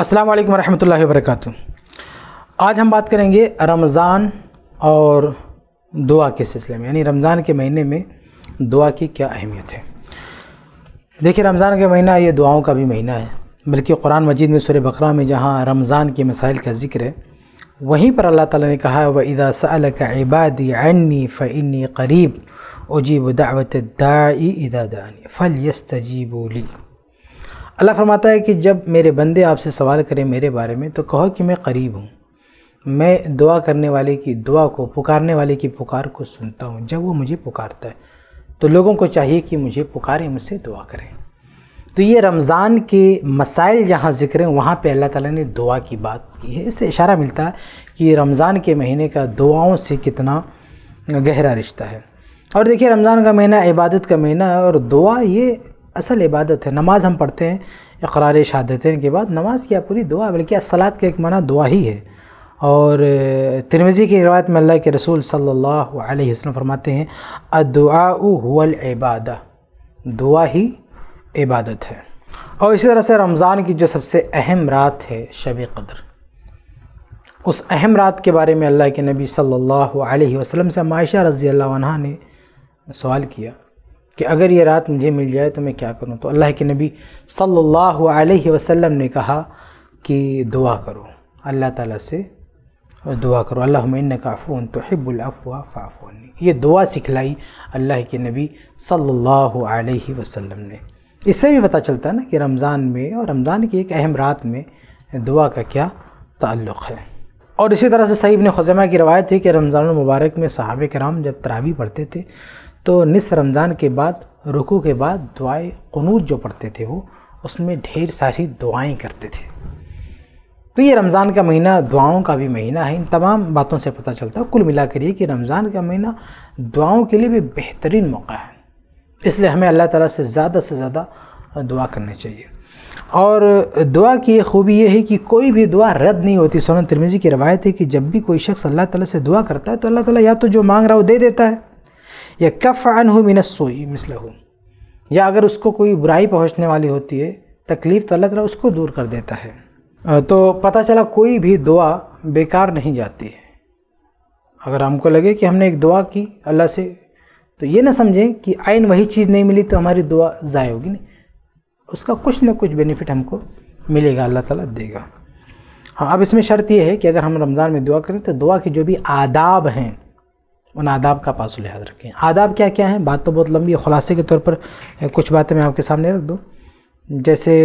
अस्सलाम वालेकुम रहमतुल्लाहि वरकत आज हम बात करेंगे रमज़ान और दुआ के सिलसिले में यानी रमज़ान के महीने में दुआ की क्या अहमियत है देखिए रमज़ान का महीना ये दुआओं का भी महीना है बल्कि कुरान मजीद में सूर्य बकरा में जहाँ रमज़ान के मसाइल का जिक्र है वहीं पर अल्लाह ताला ने कहा व इदा सल का इबादी अन्नी फ़नी करीब उजीब दावत दाई इदा दानी फ़ल यस्तजीबूली अल्लाह फरमाता है कि जब मेरे बंदे आपसे सवाल करें मेरे बारे में तो कहो कि मैं करीब हूँ मैं दुआ करने वाले की दुआ को पुकारने वाले की पुकार को सुनता हूँ जब वो मुझे पुकारता है तो लोगों को चाहिए कि मुझे पुकारें मुझसे दुआ करें तो ये रमज़ान के मसाइल जहाँ जिक्र हैं वहाँ पे अल्लाह ताला ने दुआ की बात की है इससे इशारा मिलता है कि रमज़ान के महीने का दुआओं से कितना गहरा रिश्ता है और देखिए रमज़ान का महीना इबादत का महीना है और दुआ ये असल इबादत है नमाज़ हम पढ़ते हैं इकरार शहादतें के बाद नमाज़ क्या पूरी दुआ बल्कि असलात का एक माना दुआ ही है और तिरमिज़ी की रवायत में अल्लाह के रसूल सल्लल्लाहु अलैहि वसल्लम फरमाते हैं अदुआ हुल इबादा दुआ ही इबादत है और इसी तरह से रमज़ान की जो सबसे अहम रात है शब कदर उस अहम रात के बारे में अल्लाह के नबी सल्लल्लाहु अलैहि वसल्लम से मायशा रज़ी अल्लाह ने सवाल किया कि अगर ये रात मुझे मिल जाए तो मैं क्या करूँ तो अल्लाह के नबी सल्लल्लाहु अलैहि वसल्लम ने कहा कि दुआ करो अल्लाह ताला से और दुआ करो अल्लाह इन काफ़ून तो हिब्बुलफ़वा फ़ाफ़ोनी ये दुआ सिखलाई अल्लाह के नबी सल्लल्लाहु अलैहि वसल्लम ने इससे भी पता चलता है ना कि रमज़ान में और रमज़ान की एक अहम रात में दुआ का क्या ताल्लुक़ है और इसी तरह से सईब ने ख़जमा की रवायत है कि रमज़ान मुबारक में साहब कराम जब तरावी पढ़ते थे तो निस रमज़ान के बाद रुकू के बाद दुआए कनूत जो पढ़ते थे वो उसमें ढेर सारी दुआएं करते थे तो ये रमज़ान का महीना दुआओं का भी महीना है इन तमाम बातों से पता चलता है कुल मिला करिए कि रमज़ान का महीना दुआओं के लिए भी बेहतरीन मौका है इसलिए हमें अल्लाह ताला से ज़्यादा से ज़्यादा दुआ करनी चाहिए और दुआ की एक खूबी ये है कि कोई भी दुआ रद्द नहीं होती सोन तिरमिजी की रवायत है कि जब भी कोई शख्स अल्लाह ताला से दुआ करता है तो अल्लाह ताला या तो जो मांग रहा है वो दे देता है या कफ़ अन हो मिनसोई मिसल हो या अगर उसको कोई बुराई पहुँचने वाली होती है तकलीफ़ तो अल्लाह तला उसको दूर कर देता है तो पता चला कोई भी दुआ बेकार नहीं जाती है अगर हमको लगे कि हमने एक दुआ की अल्लाह से तो ये ना समझें कि आयन वही चीज़ नहीं मिली तो हमारी दुआ ज़ाय होगी नहीं उसका कुछ ना कुछ बेनिफिट हमको मिलेगा अल्लाह ताला देगा हाँ अब इसमें शर्त यह है कि अगर हम रमज़ान में दुआ करें तो दुआ के जो भी आदाब हैं उन आदाब का पास लिहाज रखें आदाब क्या क्या हैं बात तो बहुत लंबी है ख़ुलासे के तौर पर कुछ बातें मैं आपके सामने रख दूँ जैसे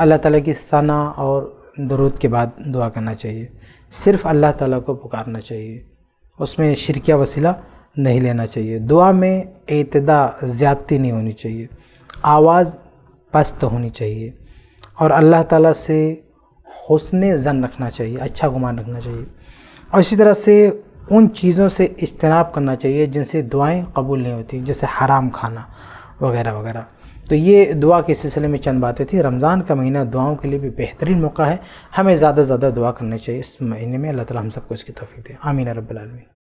अल्लाह ताला की सना और दरूद के बाद दुआ करना चाहिए सिर्फ अल्लाह ताला को पुकारना चाहिए उसमें शिरकिया वसीला नहीं लेना चाहिए दुआ में इतदा ज़्यादती नहीं होनी चाहिए आवाज़ पस्त होनी चाहिए और अल्लाह ताला से हुसन ज़न रखना चाहिए अच्छा गुमान रखना चाहिए और इसी तरह से उन चीज़ों से इजतनाब करना चाहिए जिनसे दुआएं कबूल नहीं होती जैसे हराम खाना वगैरह वगैरह तो ये दुआ के सिलसिले में चंद बातें थी रमज़ान का महीना दुआओं के लिए भी बेहतरीन मौका है हमें ज़्यादा से ज़्यादा दुआ करनी चाहिए इस महीने में अल्लाह ताला हम सबको इसकी तोफ़ी दे आमीन रब्बुल